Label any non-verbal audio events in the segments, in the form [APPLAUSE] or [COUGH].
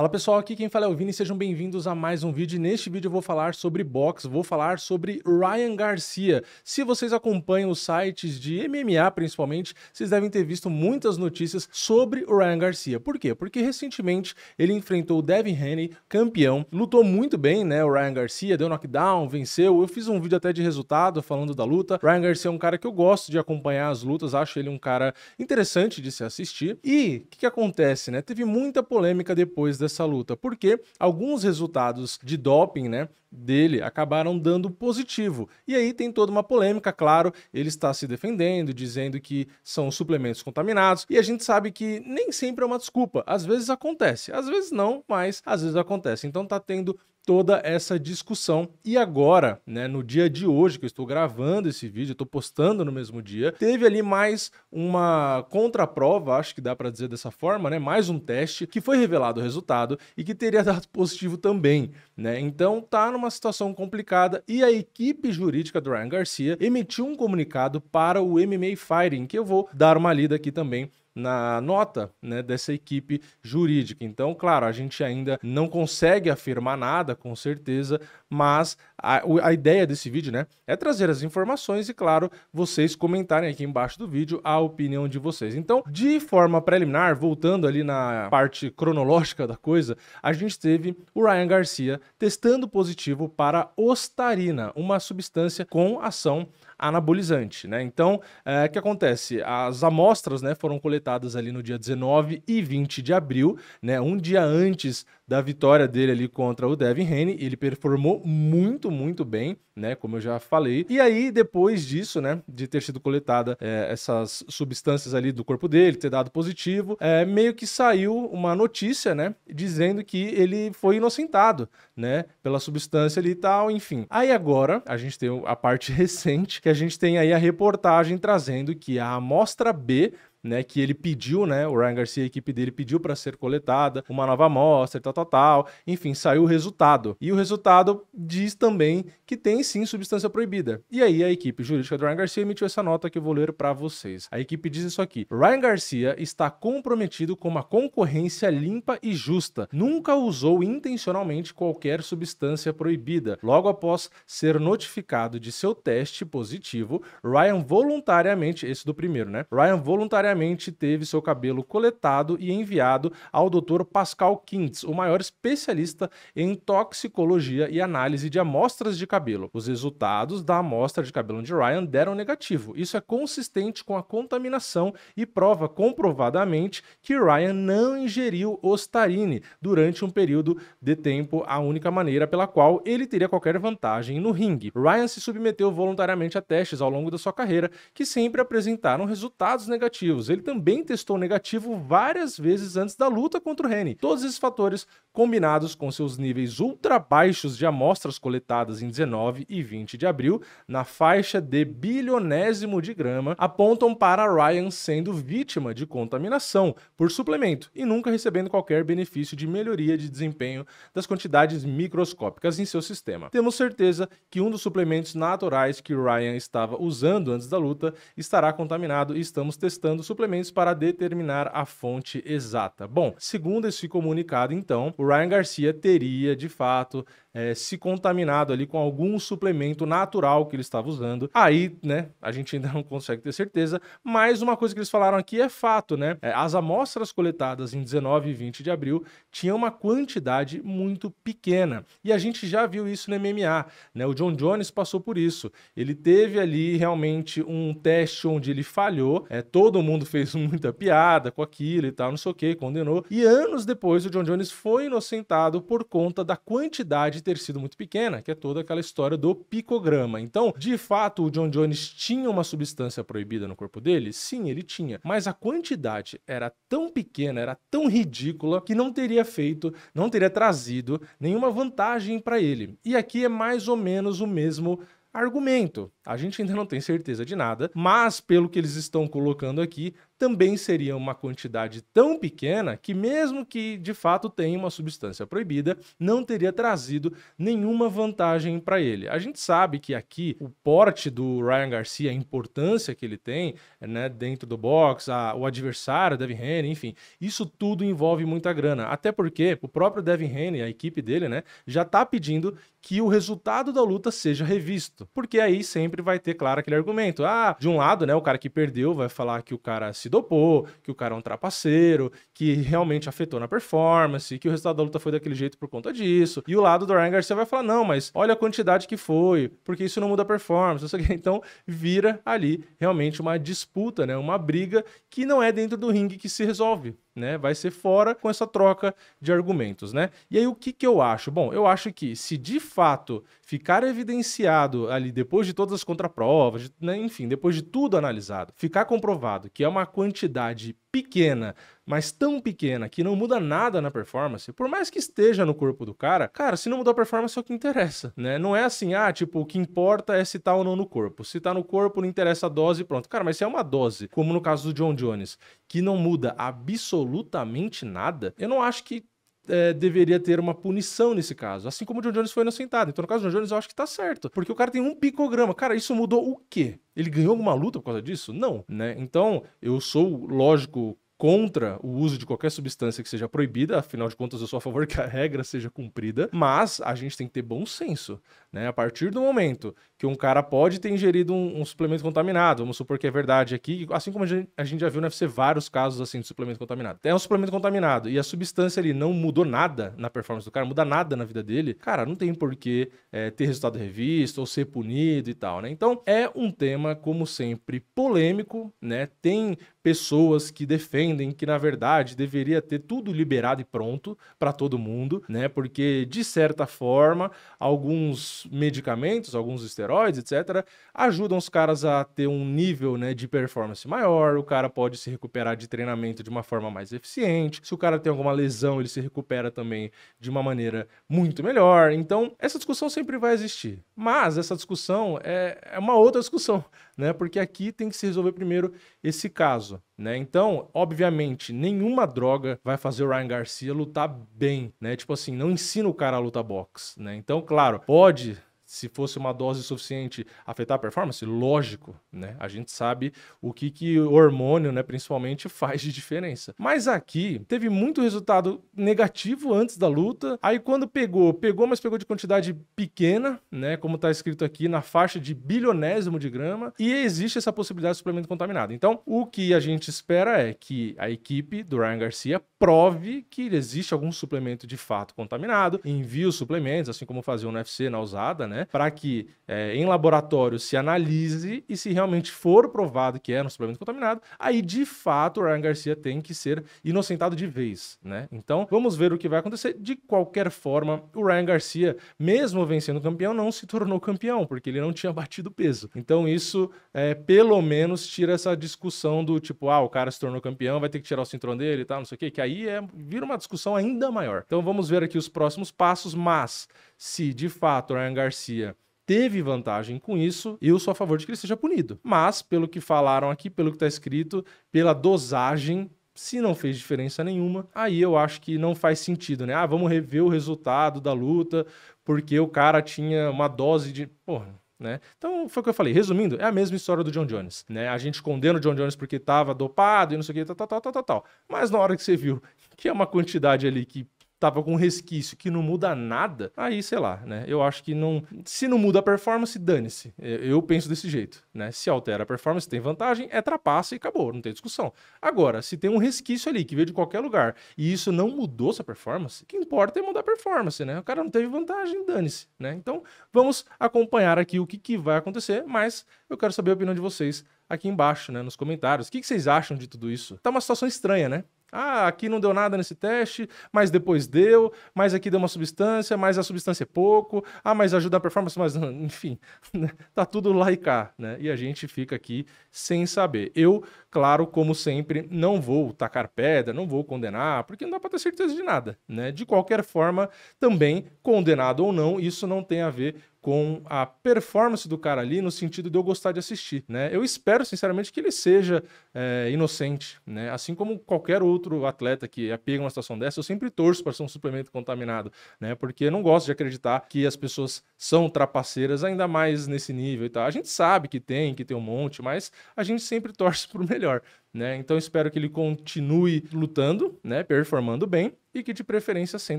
Fala pessoal, aqui quem fala é o Vini, sejam bem-vindos a mais um vídeo. neste vídeo eu vou falar sobre boxe, vou falar sobre Ryan Garcia. Se vocês acompanham os sites de MMA principalmente, vocês devem ter visto muitas notícias sobre o Ryan Garcia. Por quê? Porque recentemente ele enfrentou o Devin Haney, campeão, lutou muito bem, né? O Ryan Garcia deu knockdown, venceu. Eu fiz um vídeo até de resultado falando da luta. Ryan Garcia é um cara que eu gosto de acompanhar as lutas, acho ele um cara interessante de se assistir. E o que, que acontece, né? Teve muita polêmica depois da essa luta, porque alguns resultados de doping, né, dele acabaram dando positivo. E aí tem toda uma polêmica, claro, ele está se defendendo, dizendo que são suplementos contaminados, e a gente sabe que nem sempre é uma desculpa. Às vezes acontece, às vezes não, mas às vezes acontece. Então tá tendo toda essa discussão. E agora, né, no dia de hoje que eu estou gravando esse vídeo, estou postando no mesmo dia, teve ali mais uma contraprova, acho que dá para dizer dessa forma, né, mais um teste que foi revelado o resultado e que teria dado positivo também, né? Então tá numa situação complicada e a equipe jurídica do Ryan Garcia emitiu um comunicado para o MMA Fighting que eu vou dar uma lida aqui também na nota né, dessa equipe jurídica. Então, claro, a gente ainda não consegue afirmar nada com certeza, mas a, a ideia desse vídeo né, é trazer as informações e, claro, vocês comentarem aqui embaixo do vídeo a opinião de vocês. Então, de forma preliminar, voltando ali na parte cronológica da coisa, a gente teve o Ryan Garcia testando positivo para ostarina, uma substância com ação anabolizante, né? Então, o é, que acontece? As amostras, né, foram coletadas ali no dia 19 e 20 de abril, né, um dia antes da vitória dele ali contra o Devin Haney. Ele performou muito, muito bem, né? Como eu já falei. E aí, depois disso, né? De ter sido coletada é, essas substâncias ali do corpo dele, ter dado positivo, é, meio que saiu uma notícia, né? Dizendo que ele foi inocentado, né? Pela substância ali e tal, enfim. Aí agora, a gente tem a parte [LAUGHS] recente, que a gente tem aí a reportagem trazendo que a amostra B né, que ele pediu, né, o Ryan Garcia, a equipe dele pediu para ser coletada, uma nova amostra, tal, tal, tal. Enfim, saiu o resultado. E o resultado diz também que tem sim substância proibida. E aí a equipe jurídica do Ryan Garcia emitiu essa nota que eu vou ler para vocês. A equipe diz isso aqui: Ryan Garcia está comprometido com uma concorrência limpa e justa. Nunca usou intencionalmente qualquer substância proibida. Logo após ser notificado de seu teste positivo, Ryan voluntariamente, esse do primeiro, né? Ryan voluntariamente voluntariamente teve seu cabelo coletado e enviado ao Dr. Pascal Kintz, o maior especialista em toxicologia e análise de amostras de cabelo. Os resultados da amostra de cabelo de Ryan deram negativo. Isso é consistente com a contaminação e prova comprovadamente que Ryan não ingeriu ostarine durante um período de tempo, a única maneira pela qual ele teria qualquer vantagem no ringue. Ryan se submeteu voluntariamente a testes ao longo da sua carreira, que sempre apresentaram resultados negativos ele também testou negativo várias vezes antes da luta contra o Rene. Todos esses fatores, combinados com seus níveis ultra baixos de amostras coletadas em 19 e 20 de abril, na faixa de bilionésimo de grama, apontam para Ryan sendo vítima de contaminação por suplemento e nunca recebendo qualquer benefício de melhoria de desempenho das quantidades microscópicas em seu sistema. Temos certeza que um dos suplementos naturais que Ryan estava usando antes da luta estará contaminado e estamos testando suplementos para determinar a fonte exata. Bom, segundo esse comunicado, então, o Ryan Garcia teria de fato é, se contaminado ali com algum suplemento natural que ele estava usando. Aí, né, a gente ainda [LAUGHS] não consegue ter certeza, mas uma coisa que eles falaram aqui é fato, né? É, as amostras coletadas em 19 e 20 de abril tinham uma quantidade muito pequena. E a gente já viu isso no MMA, né? O John Jones passou por isso. Ele teve ali realmente um teste onde ele falhou, é, todo mundo [LAUGHS] fez muita piada com aquilo e tal, não sei o que, condenou. E anos depois o John Jones foi inocentado por conta da quantidade de ter sido muito pequena, que é toda aquela história do picograma. Então, de fato, o John Jones tinha uma substância proibida no corpo dele? Sim, ele tinha, mas a quantidade era tão pequena, era tão ridícula, que não teria feito, não teria trazido nenhuma vantagem para ele. E aqui é mais ou menos o mesmo argumento. A gente ainda não tem certeza de nada, mas pelo que eles estão colocando aqui, também seria uma quantidade tão pequena que, mesmo que de fato tenha uma substância proibida, não teria trazido nenhuma vantagem para ele. A gente sabe que aqui o porte do Ryan Garcia, a importância que ele tem né, dentro do box, a, o adversário, Devin Haney, enfim, isso tudo envolve muita grana. Até porque o próprio Devin Haney, a equipe dele, né, já está pedindo que o resultado da luta seja revisto. Porque aí sempre vai ter, claro, aquele argumento. Ah, de um lado, né, o cara que perdeu vai falar que o cara se dopou, que o cara é um trapaceiro, que realmente afetou na performance, que o resultado da luta foi daquele jeito por conta disso. E o lado do Ryan Garcia vai falar: não, mas olha a quantidade que foi, porque isso não muda a performance. Então vira ali realmente uma disputa, né? uma briga que não é dentro do ringue que se resolve né? Vai ser fora com essa troca de argumentos, né? E aí o que, que eu acho? Bom, eu acho que se de fato ficar evidenciado ali depois de todas as contraprovas, né? enfim, depois de tudo analisado, ficar comprovado que é uma quantidade pequena, mas tão pequena que não muda nada na performance, por mais que esteja no corpo do cara, cara, se não mudar a performance é o que interessa, né? Não é assim, ah, tipo, o que importa é se tá ou não no corpo. Se tá no corpo, não interessa a dose, pronto. Cara, mas se é uma dose, como no caso do John Jones, que não muda absolutamente nada, eu não acho que é, deveria ter uma punição nesse caso. Assim como o John Jones foi inocentado. Então, no caso do John Jones, eu acho que tá certo. Porque o cara tem um picograma. Cara, isso mudou o quê? Ele ganhou alguma luta por causa disso? Não, né? Então, eu sou, lógico, contra o uso de qualquer substância que seja proibida, afinal de contas eu sou a favor que a regra seja cumprida, mas a gente tem que ter bom senso, né? A partir do momento que um cara pode ter ingerido um, um suplemento contaminado, vamos supor que é verdade aqui, assim como a gente, a gente já viu no UFC vários casos assim de suplemento contaminado. é um suplemento contaminado e a substância ali não mudou nada na performance do cara, muda nada na vida dele, cara, não tem porquê é, eh, ter resultado revisto ou ser punido e tal, né? Então é um tema, como sempre, polêmico, né? Tem pessoas que defendem que na verdade deveria ter tudo liberado e pronto para todo mundo, né? Porque de certa forma, alguns medicamentos, alguns esteroides, etc, ajudam os caras a ter um nível, né, de performance maior, o cara pode se recuperar de treinamento de uma forma mais eficiente. Se o cara tem alguma lesão, ele se recupera também de uma maneira muito melhor. Então, essa discussão sempre vai existir. Mas essa discussão é, é uma outra discussão né? Porque aqui tem que se resolver primeiro esse caso, né? Então, obviamente, nenhuma droga vai fazer o Ryan Garcia lutar bem, né? Tipo assim, não ensina o cara a lutar boxe, né? Então, claro, pode se fosse uma dose suficiente, afetar a performance? Lógico, né? A gente sabe o que, que o hormônio, né, principalmente, faz de diferença. Mas aqui teve muito resultado negativo antes da luta. Aí quando pegou, pegou, mas pegou de quantidade pequena, né? Como tá escrito aqui, na faixa de bilionésimo de grama. E existe essa possibilidade de suplemento contaminado. Então, o que a gente espera é que a equipe do Ryan Garcia prove que existe algum suplemento de fato contaminado, envie os suplementos, assim como faziam no UFC na usada, né? Né? Para que é, em laboratório se analise e se realmente for provado que é um suplemento contaminado, aí de fato o Ryan Garcia tem que ser inocentado de vez, né? Então vamos ver o que vai acontecer. De qualquer forma, o Ryan Garcia, mesmo vencendo campeão, não se tornou campeão, porque ele não tinha [LAUGHS] batido peso. Então isso, é, pelo menos, tira essa discussão do tipo, ah, o cara se tornou campeão, vai ter que tirar o cinturão dele e tal, não sei o quê, que aí é, vira uma discussão ainda maior. Então vamos ver aqui os próximos passos, mas se de fato o Ryan Garcia teve vantagem com isso, eu sou a favor de que ele seja punido. Mas, pelo que falaram aqui, pelo que está escrito, pela dosagem, se não fez diferença nenhuma, aí eu acho que não faz sentido, né? Ah, vamos rever o resultado da luta, porque o cara tinha uma dose de. Porra. Né? Então foi o que eu falei. Resumindo, é a mesma história do John Jones. Né? A gente condena o John Jones porque estava dopado e não sei o que, tal, tal, tal, tal, tal. Mas na hora que você viu que é uma quantidade ali que tava com um resquício que não muda nada, aí sei lá, né? Eu acho que não. Se não muda a performance, dane-se. Eu penso desse jeito, né? Se altera a performance, tem vantagem, é trapaça e acabou, não tem discussão. Agora, se tem um resquício ali que veio de qualquer lugar e isso não mudou sua performance, o que importa é mudar a performance, né? O cara não teve vantagem, dane-se, né? Então, vamos acompanhar aqui o que, que vai acontecer, mas eu quero saber a opinião de vocês aqui embaixo, né, nos comentários. O que, que vocês acham de tudo isso? Tá uma situação estranha, né? Ah, aqui não deu nada nesse teste, mas depois deu, mas aqui deu uma substância, mas a substância é pouco, ah, mas ajuda a performance, mas [LAUGHS] enfim, né, tá tudo lá e cá, né? E a gente fica aqui sem saber. Eu, claro, como sempre, não vou tacar pedra, não vou condenar, porque não dá para ter certeza de nada, né? De qualquer forma, também, condenado ou não, isso não tem a ver com a performance do cara ali no sentido de eu gostar de assistir, né? Eu espero, sinceramente, que ele seja é, inocente, né? Assim como qualquer outro outro atleta que apega é uma situação dessa, eu sempre torço para ser um suplemento contaminado, né? Porque eu não gosto de acreditar que as pessoas são trapaceiras, ainda mais nesse nível e tal. A gente sabe que tem, que tem um monte, mas a gente sempre [LAUGHS] torce para o melhor. Né? Então espero que ele continue lutando, né? performando bem e que de preferência sem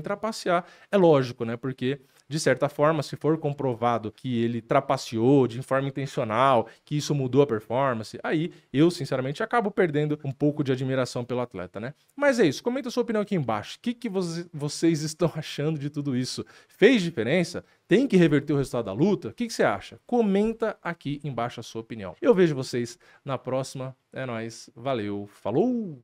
trapacear. É lógico, né? Porque de certa forma, se for comprovado que ele trapaceou de forma intencional, que isso mudou a performance, aí eu, sinceramente, acabo perdendo um pouco de admiração pelo atleta, né? Mas é isso, comenta sua opinião aqui embaixo. O que, que vocês estão [LAUGHS] achando de tudo isso? Fez diferença? tem que reverter o resultado da luta? O que, que, você acha? Comenta aqui embaixo a sua opinião. Eu vejo vocês na próxima. É nóis. Valeu. Falou!